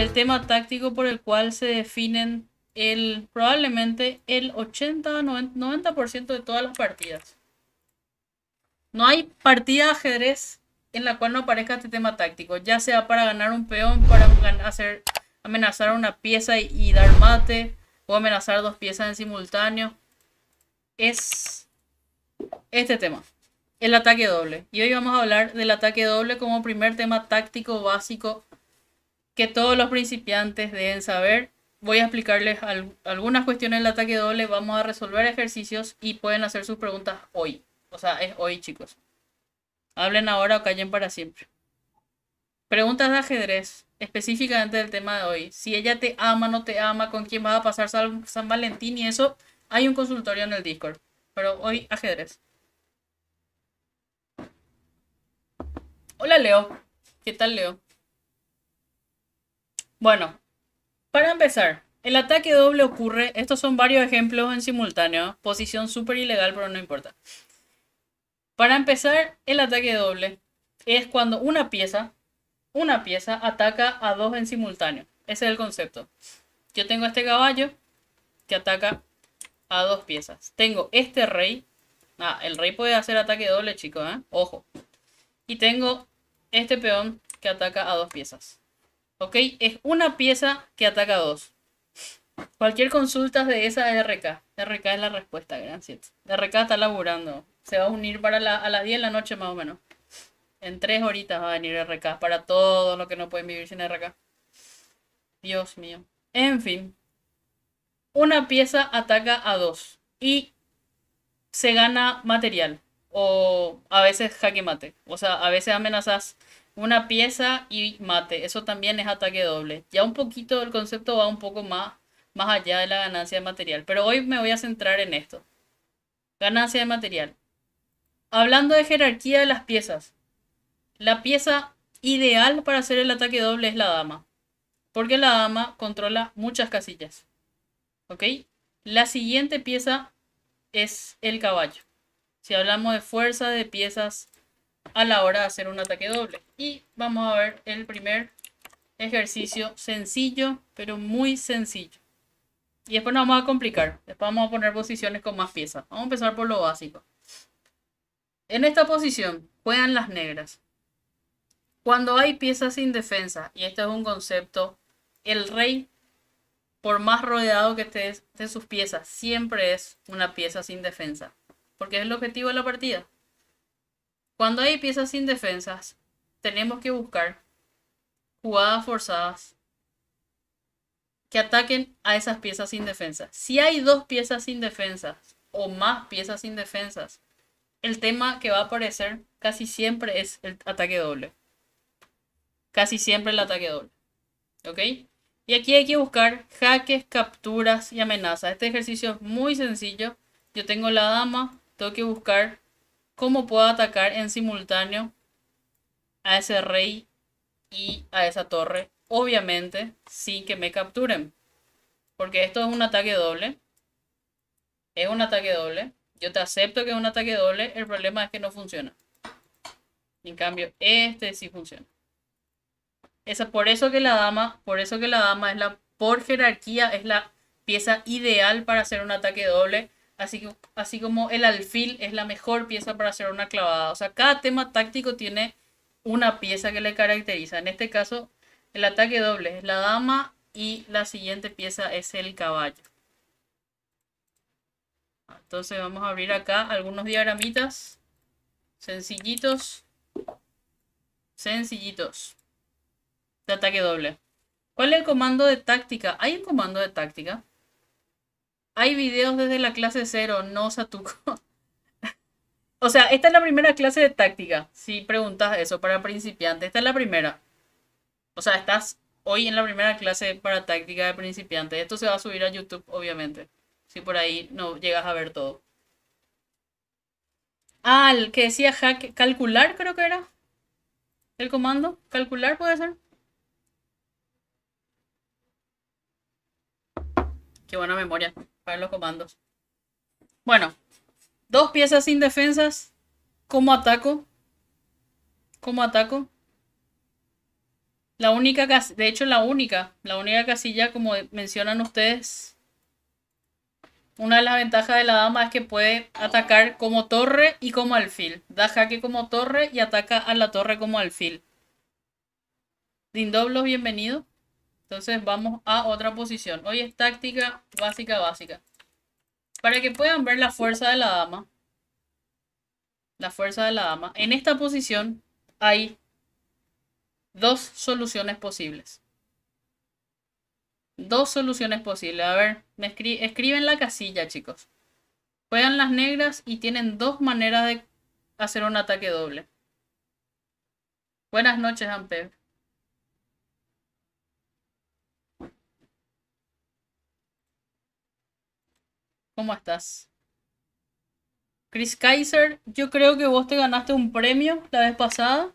El tema táctico por el cual se definen el, probablemente el 80 90%, de todas las partidas. No hay partida de ajedrez en la cual no aparezca este tema táctico, ya sea para ganar un peón, para hacer, amenazar una pieza y, y dar mate, o amenazar dos piezas en simultáneo. Es este tema, el ataque doble. Y hoy vamos a hablar del ataque doble como primer tema táctico básico que todos los principiantes deben saber. Voy a explicarles algunas cuestiones del ataque doble, vamos a resolver ejercicios y pueden hacer sus preguntas hoy. O sea, es hoy, chicos. Hablen ahora o callen para siempre. Preguntas de ajedrez, específicamente del tema de hoy. Si ella te ama, no te ama, con quién vas a pasar San Valentín y eso, hay un consultorio en el Discord. Pero hoy ajedrez. Hola Leo. ¿Qué tal Leo? Bueno, para empezar, el ataque doble ocurre, estos son varios ejemplos en simultáneo, posición súper ilegal, pero no importa. Para empezar, el ataque doble es cuando una pieza, una pieza ataca a dos en simultáneo. Ese es el concepto. Yo tengo este caballo que ataca a dos piezas. Tengo este rey. Ah, el rey puede hacer ataque doble, chicos, ¿eh? Ojo. Y tengo este peón que ataca a dos piezas. ¿Ok? Es una pieza que ataca a dos. Cualquier consulta de esa RK. RK es la respuesta, Gran 7. RK está laburando. Se va a unir para la, a las 10 de la noche más o menos. En tres horitas va a venir RK para todos los que no pueden vivir sin RK. Dios mío. En fin. Una pieza ataca a dos. Y se gana material. O a veces jaque mate. O sea, a veces amenazas una pieza y mate. Eso también es ataque doble. Ya un poquito el concepto va un poco más, más allá de la ganancia de material. Pero hoy me voy a centrar en esto. Ganancia de material. Hablando de jerarquía de las piezas. La pieza ideal para hacer el ataque doble es la dama. Porque la dama controla muchas casillas. ¿Ok? La siguiente pieza es el caballo. Si hablamos de fuerza de piezas a la hora de hacer un ataque doble. Y vamos a ver el primer ejercicio sencillo, pero muy sencillo. Y después nos vamos a complicar. Después vamos a poner posiciones con más piezas. Vamos a empezar por lo básico. En esta posición juegan las negras. Cuando hay piezas sin defensa, y este es un concepto, el rey, por más rodeado que esté de sus piezas, siempre es una pieza sin defensa. Porque es el objetivo de la partida. Cuando hay piezas indefensas, tenemos que buscar jugadas forzadas que ataquen a esas piezas indefensas. Si hay dos piezas indefensas o más piezas indefensas, el tema que va a aparecer casi siempre es el ataque doble. Casi siempre el ataque doble. ¿Ok? Y aquí hay que buscar jaques, capturas y amenazas. Este ejercicio es muy sencillo. Yo tengo la dama, tengo que buscar cómo puedo atacar en simultáneo a ese rey y a esa torre, obviamente sin que me capturen. Porque esto es un ataque doble. Es un ataque doble. Yo te acepto que es un ataque doble. El problema es que no funciona. En cambio, este sí funciona. Esa, por eso que la dama, por eso que la dama es la, por jerarquía, es la pieza ideal para hacer un ataque doble Así, como el alfil es la mejor pieza para hacer una clavada. O sea, cada tema táctico tiene una pieza que le caracteriza. En este caso, el ataque doble es la dama y la siguiente pieza es el caballo. Entonces vamos a abrir acá algunos diagramitas sencillitos. Sencillitos. De ataque doble. ¿Cuál es el comando de táctica? ¿Hay un comando de táctica? Hay videos desde la clase cero, no Satuko? o sea, esta es la primera clase de táctica. Si preguntas eso para principiantes, esta es la primera. O sea, estás hoy en la primera clase para táctica de principiantes. Esto se va a subir a YouTube, obviamente. Si por ahí no llegas a ver todo. Ah, el que decía hack, calcular creo que era. El comando, calcular puede ser. Qué buena memoria los comandos. Bueno, dos piezas sin defensas. ¿Cómo ataco? ¿Cómo ataco? La única, de hecho la única, la única casilla como mencionan ustedes. Una de las ventajas de la dama es que puede atacar como torre y como alfil. Da jaque como torre y ataca a la torre como alfil. Dindoblos, bienvenido. Entonces vamos a otra posición. Hoy es táctica básica, básica. Para que puedan ver la fuerza de la dama. La fuerza de la dama. En esta posición hay dos soluciones posibles. Dos soluciones posibles. A ver, me escriben la casilla, chicos. Juegan las negras y tienen dos maneras de hacer un ataque doble. Buenas noches, Ampev. ¿Cómo estás? Chris Kaiser, yo creo que vos te ganaste un premio la vez pasada.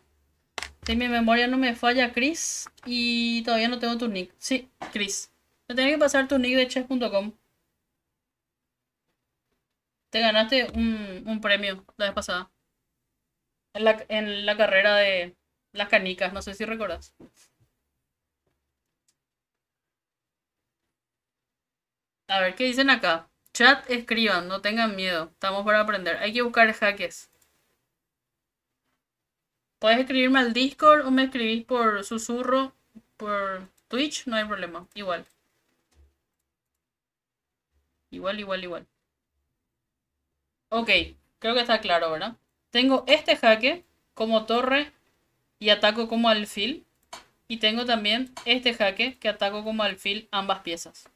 Si mi memoria no me falla, Chris. Y todavía no tengo tu nick. Sí, Chris. Te tenía que pasar tu nick de chess.com. Te ganaste un, premio la vez pasada. En la, en la carrera de las canicas, no sé si recordás. A ver, ¿qué dicen acá? Chat, escriban, no tengan miedo. Estamos para aprender. Hay que buscar jaques. Puedes escribirme al Discord o me escribís por susurro, por Twitch, no hay problema. Igual. Igual, igual, igual. Ok, creo que está claro, ¿verdad? Tengo este jaque como torre y ataco como alfil. Y tengo también este jaque que ataco como alfil ambas piezas.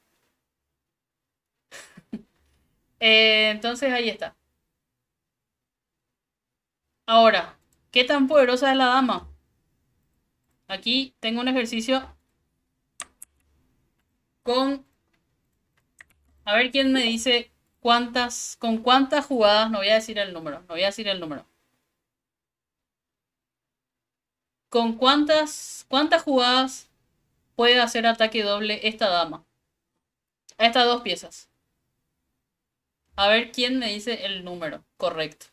Eh, entonces ahí está. Ahora, ¿qué tan poderosa es la dama? Aquí tengo un ejercicio con... A ver quién me dice cuántas, con cuántas jugadas, no voy a decir el número, no voy a decir el número. ¿Con cuántas, cuántas jugadas puede hacer ataque doble esta dama? A Estas dos piezas. A ver quién me dice el número correcto.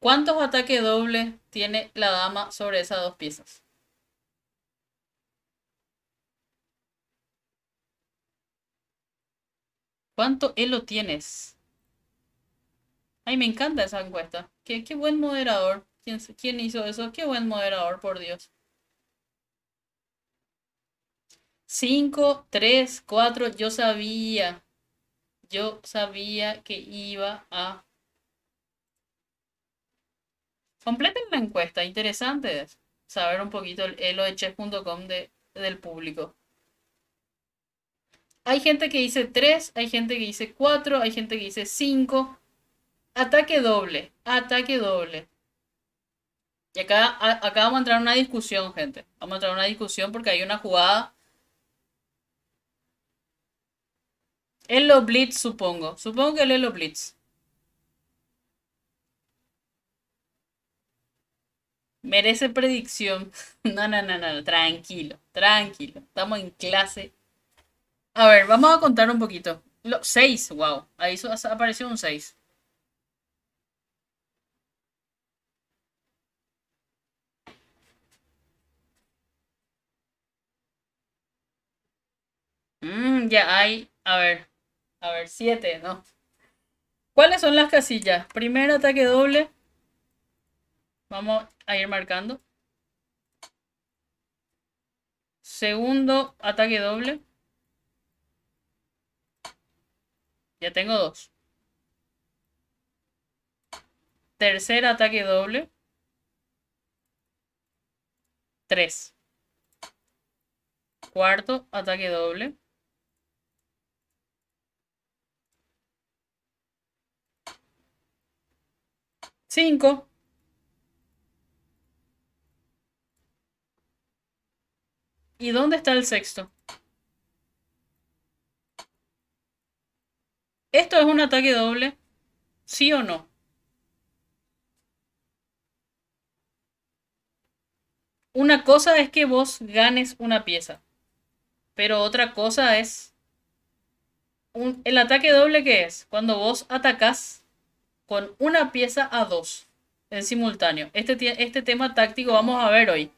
¿Cuántos ataques dobles tiene la dama sobre esas dos piezas? ¿Cuánto elo tienes? Ay, me encanta esa encuesta. Qué, qué buen moderador. ¿Quién, ¿Quién hizo eso? Qué buen moderador, por Dios. 5, 3, 4, yo sabía. Yo sabía que iba a... Completen la encuesta, interesante es saber un poquito el elo de del público. Hay gente que dice 3, hay gente que dice 4, hay gente que dice 5. Ataque doble, ataque doble. Y acá, acá vamos a entrar en una discusión, gente. Vamos a entrar en una discusión porque hay una jugada El Blitz, supongo. Supongo que el lo Blitz. Merece predicción. No, no, no, no, tranquilo, tranquilo. Estamos en clase. A ver, vamos a contar un poquito. Seis, wow. Ahí apareció un 6. Mm, ya hay, a ver, a ver, siete, ¿no? ¿Cuáles son las casillas? Primer ataque doble. Vamos a ir marcando. Segundo ataque doble. Ya tengo dos. Tercer ataque doble. Tres. Cuarto ataque doble. 5. ¿Y dónde está el sexto? ¿Esto es un ataque doble? ¿Sí o no? Una cosa es que vos ganes una pieza, pero otra cosa es un, el ataque doble que es cuando vos atacás con una pieza a dos en simultáneo. Este, este tema táctico vamos a ver hoy.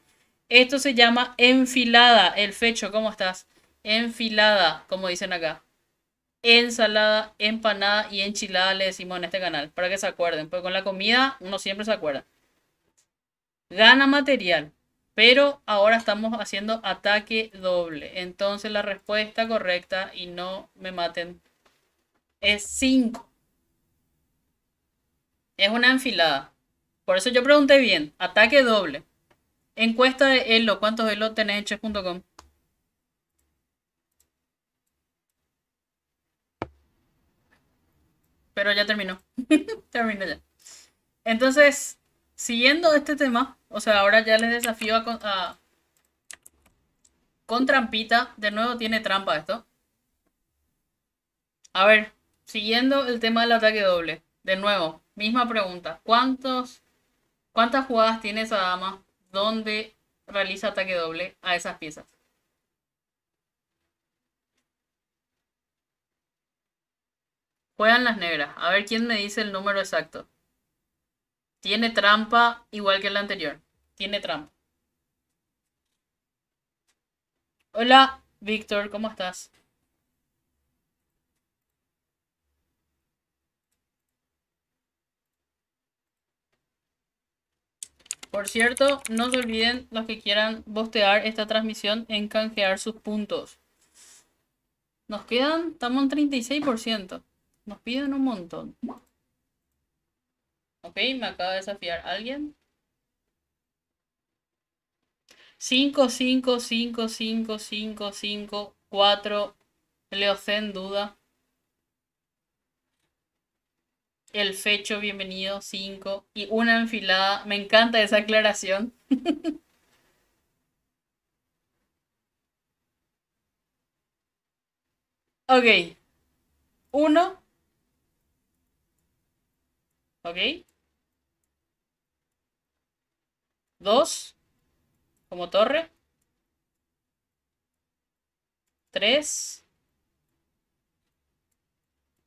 Esto se llama enfilada. El fecho, ¿cómo estás? Enfilada, como dicen acá. Ensalada, empanada y enchilada le decimos en este canal. Para que se acuerden. pues con la comida uno siempre se acuerda. Gana material. Pero ahora estamos haciendo ataque doble. Entonces la respuesta correcta, y no me maten, es 5. Es una enfilada. Por eso yo pregunté bien. Ataque doble. Encuesta de Elo. ¿Cuántos Elo tenés en Pero ya terminó. terminó ya. Entonces, siguiendo este tema, o sea, ahora ya les desafío a con trampita. De nuevo tiene trampa esto. A ver, siguiendo el tema del ataque doble. De nuevo, Misma pregunta. ¿Cuántos, ¿Cuántas jugadas tiene esa dama donde realiza ataque doble a esas piezas? Juegan las negras. A ver quién me dice el número exacto. Tiene trampa igual que la anterior. Tiene trampa. Hola, Víctor, ¿cómo estás? Por cierto, no se olviden los que quieran bostear esta transmisión en canjear sus puntos. Nos quedan, estamos en 36%. Nos piden un montón. Ok, me acaba de desafiar alguien. 5, 5, 5, 5, 5, 5, 4. Leocen duda. el fecho, bienvenido, Cinco. y una enfilada. Me encanta esa aclaración. ok. Uno. Ok. Dos. Como torre. Tres.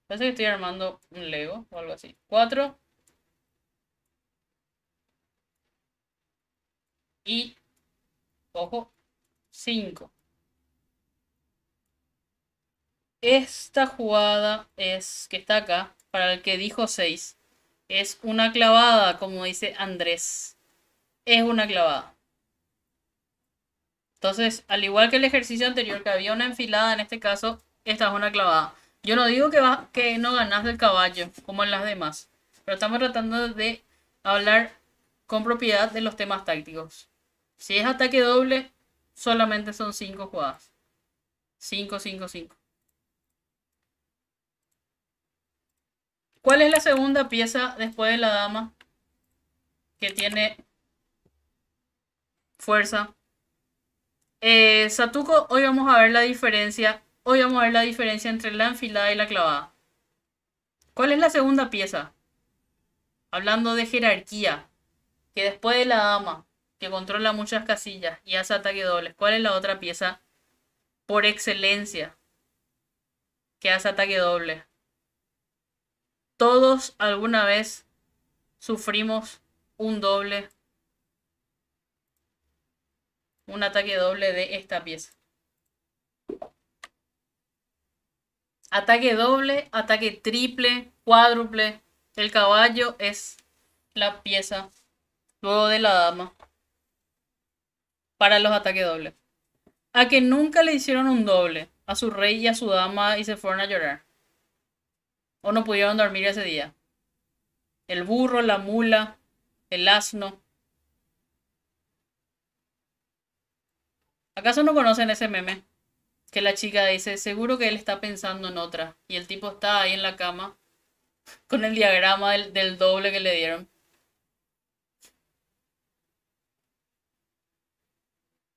Parece que estoy armando un Lego o algo así. Cuatro. Y, ojo, cinco. Esta jugada es que está acá, para el que dijo seis, es una clavada, como dice Andrés. Es una clavada. Entonces, al igual que el ejercicio anterior, que había una enfilada, en este caso, esta es una clavada. Yo no digo que, no ganas del caballo, como en las demás, pero estamos tratando de hablar con propiedad de los temas tácticos. Si es ataque doble, solamente son 5 jugadas. 5, 5, 5. ¿Cuál es la segunda pieza después de la dama que tiene fuerza? Eh, Satuko, hoy vamos a ver la diferencia Hoy vamos a ver la diferencia entre la enfilada y la clavada. ¿Cuál es la segunda pieza? Hablando de jerarquía, que después de la dama, que controla muchas casillas y hace ataque dobles, ¿cuál es la otra pieza por excelencia que hace ataque doble? Todos alguna vez sufrimos un doble, un ataque doble de esta pieza. Ataque doble, ataque triple, cuádruple. El caballo es la pieza luego de la dama para los ataques dobles. A que nunca le hicieron un doble a su rey y a su dama y se fueron a llorar. O no pudieron dormir ese día. El burro, la mula, el asno. ¿Acaso no conocen ese meme? que la chica dice, seguro que él está pensando en otra. Y el tipo está ahí en la cama con el diagrama del, doble que le dieron.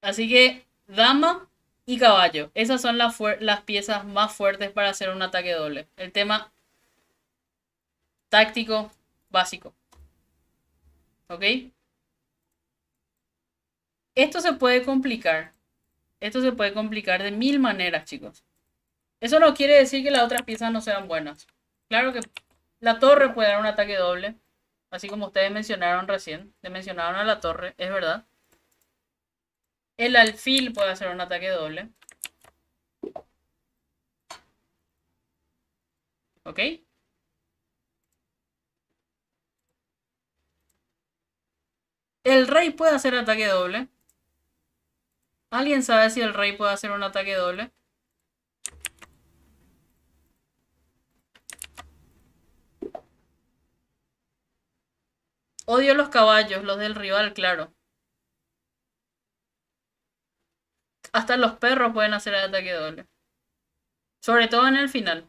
Así que dama y caballo. Esas son las, las piezas más fuertes para hacer un ataque doble. El tema táctico básico. ¿Ok? Esto se puede complicar esto se puede complicar de mil maneras, chicos. Eso no quiere decir que las otras piezas no sean buenas. Claro que la torre puede dar un ataque doble. Así como ustedes mencionaron recién. Le mencionaron a la torre, es verdad. El alfil puede hacer un ataque doble. ¿Ok? El rey puede hacer ataque doble. ¿Alguien sabe si el rey puede hacer un ataque doble? Odio los caballos, los del rival, claro. Hasta los perros pueden hacer ataque doble. Sobre todo en el final.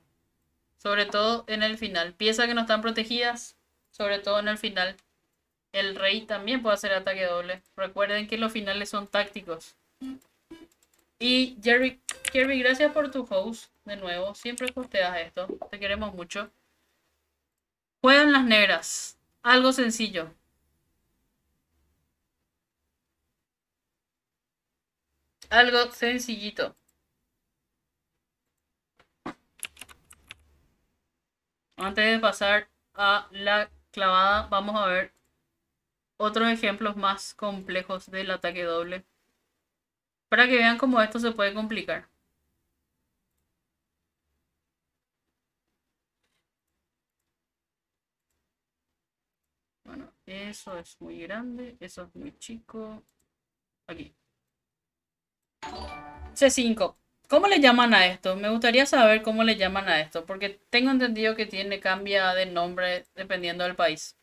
Sobre todo en el final. Piezas que no están protegidas. Sobre todo en el final. El rey también puede hacer ataque doble. Recuerden que los finales son tácticos. Y Jerry, gracias por tu host de nuevo. Siempre costeas esto. Te queremos mucho. Juegan las negras. Algo sencillo. Algo sencillito. Antes de pasar a la clavada, vamos a ver otros ejemplos más complejos del ataque doble. Para que vean cómo esto se puede complicar. Bueno, eso es muy grande, eso es muy chico. Aquí. C5. ¿Cómo le llaman a esto? Me gustaría saber cómo le llaman a esto, porque tengo entendido que tiene cambia de nombre dependiendo del país.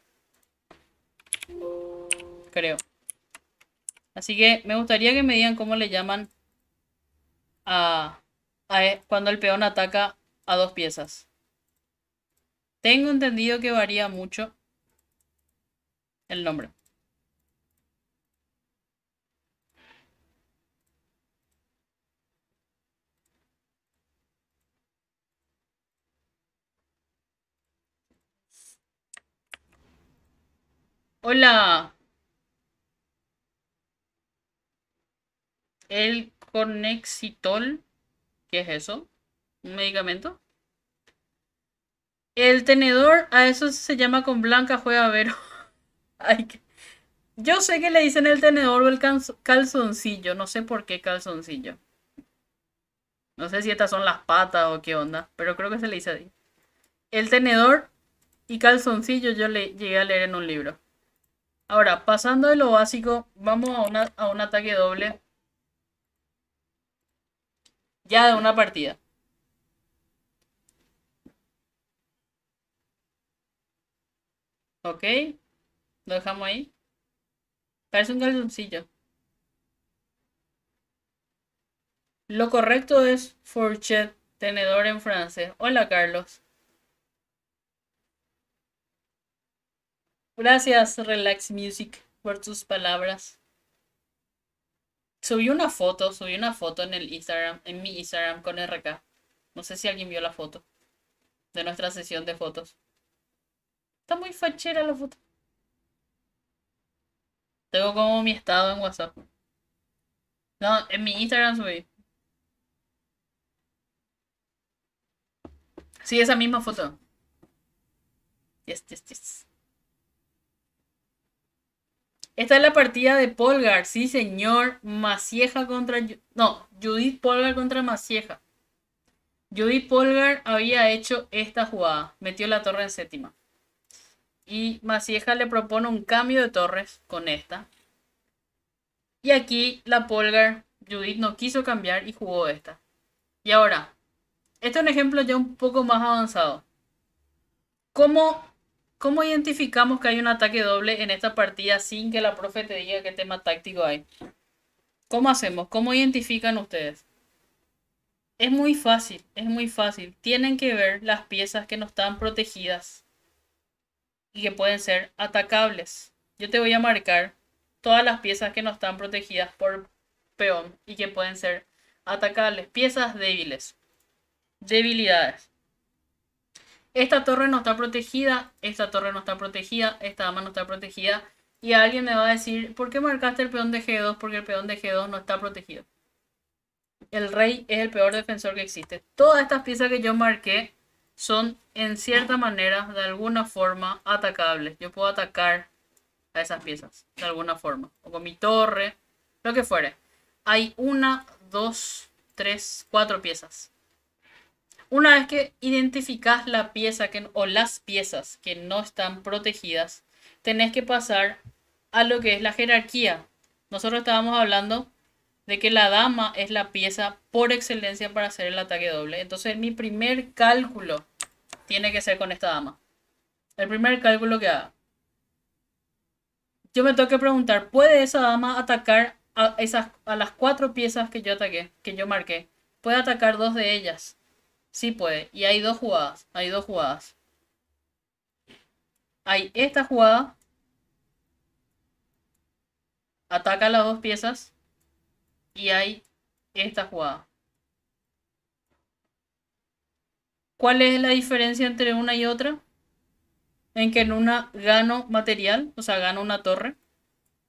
Creo. Así que me gustaría que me digan cómo le llaman a, e, cuando el peón ataca a dos piezas. Tengo entendido que varía mucho el nombre. Hola. El conexitol, ¿qué es eso? ¿Un medicamento? El tenedor, a eso se llama con blanca juega vero. Ay, Yo sé que le dicen el tenedor o el calzoncillo, no sé por qué calzoncillo. No sé si estas son las patas o qué onda, pero creo que se le dice así. El tenedor y calzoncillo yo le llegué a leer en un libro. Ahora, pasando de lo básico, vamos a, a un ataque doble. Ya de una partida. Ok. Lo dejamos ahí. Parece un calzoncillo. Lo correcto es fourchette, tenedor en francés. Hola, Carlos. Gracias, Relax Music, por tus palabras. Subí una foto, subí una foto en el Instagram, en mi Instagram con RK. No sé si alguien vio la foto de nuestra sesión de fotos. Está muy fachera la foto. Tengo como mi estado en WhatsApp. No, en mi Instagram subí. Sí, esa misma foto. Yes, yes, yes. Esta es la partida de Polgar, sí señor. Macieja contra... No, Judith Polgar contra Macieja. Judith Polgar había hecho esta jugada. Metió la torre en séptima. Y Masieja le propone un cambio de torres con esta. Y aquí la Polgar, Judith no quiso cambiar y jugó esta. Y ahora, este es un ejemplo ya un poco más avanzado. ¿Cómo ¿Cómo identificamos que hay un ataque doble en esta partida sin que la profe te diga qué tema táctico hay? ¿Cómo hacemos? ¿Cómo identifican ustedes? Es muy fácil, es muy fácil. Tienen que ver las piezas que no están protegidas y que pueden ser atacables. Yo te voy a marcar todas las piezas que no están protegidas por peón y que pueden ser atacables. Piezas débiles. Debilidades esta torre no está protegida, esta torre no está protegida, esta dama no está protegida. Y alguien me va a decir, ¿por qué marcaste el peón de G2? Porque el peón de G2 no está protegido. El rey es el peor defensor que existe. Todas estas piezas que yo marqué son en cierta manera, de alguna forma, atacables. Yo puedo atacar a esas piezas, de alguna forma. O con mi torre, lo que fuere. Hay una, dos, tres, cuatro piezas. Una vez que identificas la pieza que, o las piezas que no están protegidas, tenés que pasar a lo que es la jerarquía. Nosotros estábamos hablando de que la dama es la pieza por excelencia para hacer el ataque doble. Entonces mi primer cálculo tiene que ser con esta dama. El primer cálculo que haga. Yo me tengo que preguntar, ¿puede esa dama atacar a, esas, a las cuatro piezas que yo ataqué, que yo marqué? ¿Puede atacar dos de ellas? Sí puede. Y hay dos jugadas. Hay dos jugadas. Hay esta jugada. Ataca las dos piezas. Y hay esta jugada. ¿Cuál es la diferencia entre una y otra? En que en una gano material, o sea, gano una torre.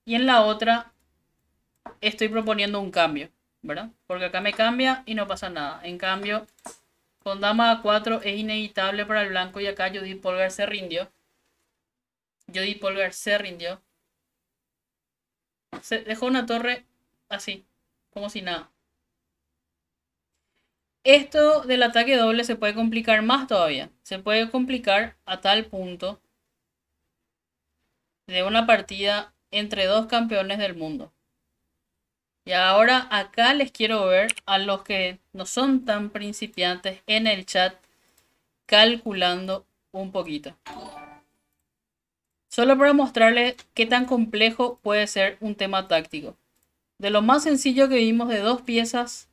Y en la otra estoy proponiendo un cambio, ¿verdad? Porque acá me cambia y no pasa nada. En cambio, con dama A4 es inevitable para el blanco y acá Judy Polgar se rindió. Judy Polgar se rindió. Se dejó una torre así, como si nada. Esto del ataque doble se puede complicar más todavía. Se puede complicar a tal punto de una partida entre dos campeones del mundo. Y ahora acá les quiero ver a los que no son tan principiantes en el chat calculando un poquito. Solo para mostrarles qué tan complejo puede ser un tema táctico. De lo más sencillo que vimos de dos piezas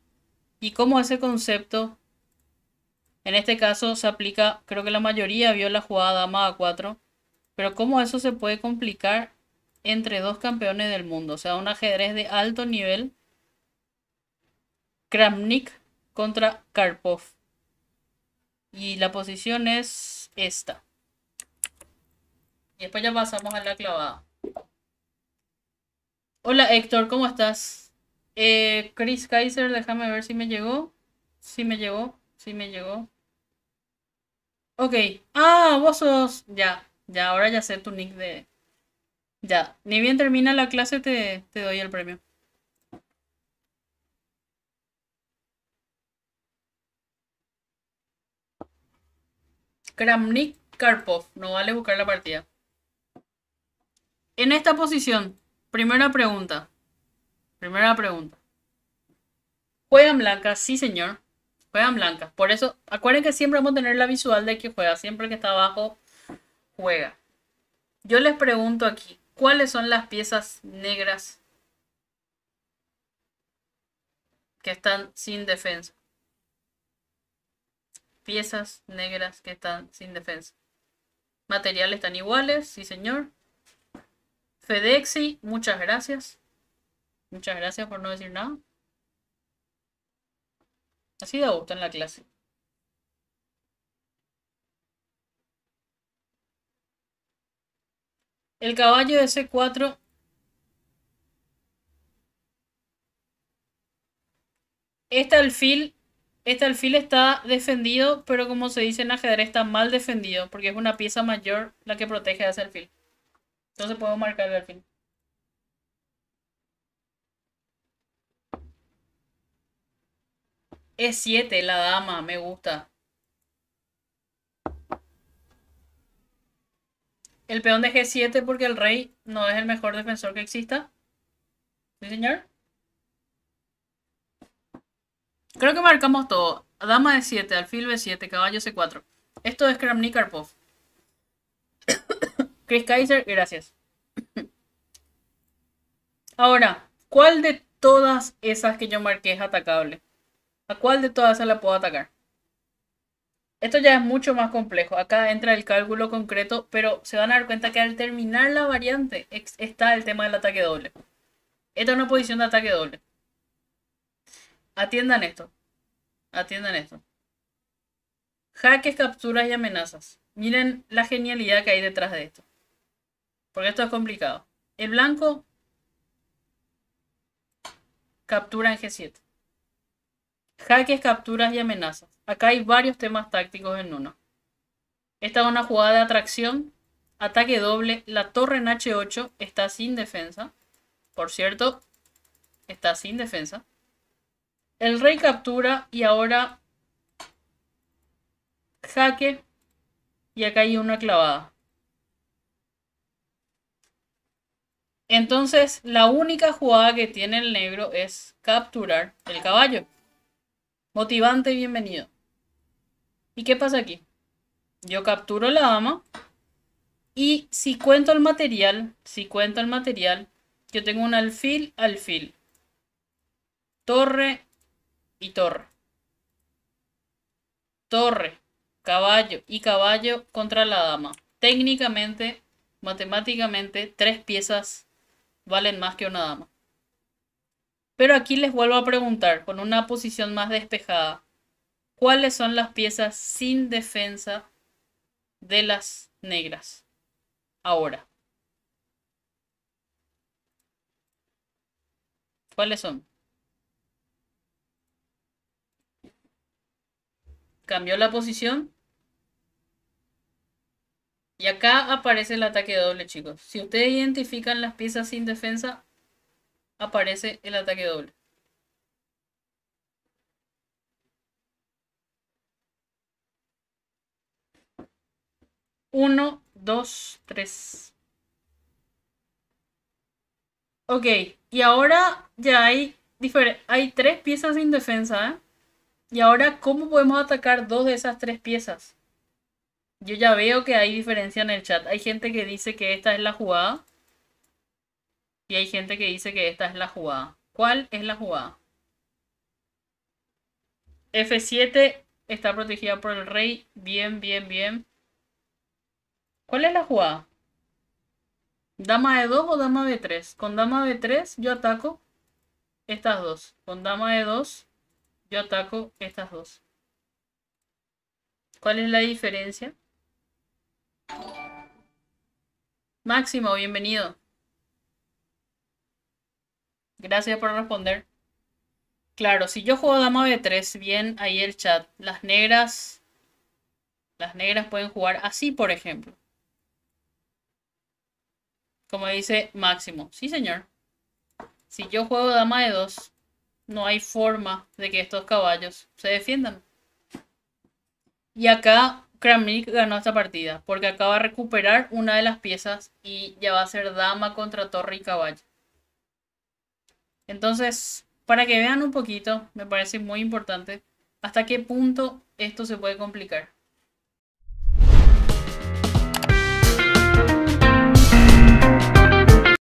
y cómo ese concepto, en este caso se aplica, creo que la mayoría vio la jugada dama a 4, pero cómo eso se puede complicar entre dos campeones del mundo. O sea, un ajedrez de alto nivel. Kramnik contra Karpov. Y la posición es esta. Y después ya pasamos a la clavada. Hola Héctor, ¿cómo estás? Eh, Chris Kaiser, déjame ver si me llegó. Si me llegó, si me llegó. Ok. Ah, vos sos. Ya, ya, ahora ya sé tu nick de, ya, ni bien termina la clase te, doy el premio. Kramnik Karpov, no vale buscar la partida. En esta posición, primera pregunta. Primera pregunta. ¿Juegan blancas? Sí, señor. Juegan blancas. Por eso, acuérdense que siempre vamos a tener la visual de que juega. Siempre que está abajo, juega. Yo les pregunto aquí. ¿Cuáles son las piezas negras que están sin defensa? Piezas negras que están sin defensa. Materiales están iguales, sí señor. Fedexi, muchas gracias. Muchas gracias por no decir nada. Así sido gusto en la clase. El caballo de C4 Este alfil, este alfil está defendido, pero como se dice en ajedrez, está mal defendido, porque es una pieza mayor la que protege a ese alfil. Entonces podemos marcar el alfil. e 7 la dama, me gusta. El peón de G7 porque el rey no es el mejor defensor que exista. ¿Sí, señor? Creo que marcamos todo. Dama de 7, alfil B7, caballo C4. Esto es Kramnik-Karpov. Chris Kaiser, gracias. Ahora, ¿cuál de todas esas que yo marqué es atacable? ¿A cuál de todas se la puedo atacar? Esto ya es mucho más complejo. Acá entra el cálculo concreto, pero se van a dar cuenta que al terminar la variante está el tema del ataque doble. Esta es una posición de ataque doble. Atiendan esto. Atiendan esto. Jaques, capturas y amenazas. Miren la genialidad que hay detrás de esto. Porque esto es complicado. El blanco captura en G7. Jaques, capturas y amenazas. Acá hay varios temas tácticos en uno. Esta es una jugada de atracción, ataque doble, la torre en H8 está sin defensa. Por cierto, está sin defensa. El rey captura y ahora jaque y acá hay una clavada. Entonces, la única jugada que tiene el negro es capturar el caballo. Motivante, bienvenido. ¿Y qué pasa aquí? Yo capturo la dama y si cuento el material, si cuento el material, yo tengo un alfil, alfil, torre y torre. Torre, caballo y caballo contra la dama. Técnicamente, matemáticamente, tres piezas valen más que una dama. Pero aquí les vuelvo a preguntar, con una posición más despejada cuáles son las piezas sin defensa de las negras. Ahora. ¿Cuáles son? Cambió la posición. Y acá aparece el ataque doble, chicos. Si ustedes identifican las piezas sin defensa, aparece el ataque doble. 1, 2, 3. Ok, y ahora ya hay, hay tres piezas sin defensa, ¿eh? Y ahora, ¿cómo podemos atacar dos de esas tres piezas? Yo ya veo que hay diferencia en el chat. Hay gente que dice que esta es la jugada. Y hay gente que dice que esta es la jugada. ¿Cuál es la jugada? F7 está protegida por el rey. Bien, bien, bien. ¿Cuál es la jugada? ¿Dama de 2 o dama de 3? Con dama de 3 yo ataco estas dos. Con dama de 2 yo ataco estas dos. ¿Cuál es la diferencia? Máximo, bienvenido. Gracias por responder. Claro, si yo juego dama b3, bien ahí el chat. Las negras, las negras pueden jugar así, por ejemplo. Como dice Máximo. Sí, señor. Si yo juego dama de dos, no hay forma de que estos caballos se defiendan. Y acá Kramnik ganó esta partida, porque acaba de recuperar una de las piezas y ya va a ser dama contra torre y caballo. Entonces, para que vean un poquito, me parece muy importante hasta qué punto esto se puede complicar.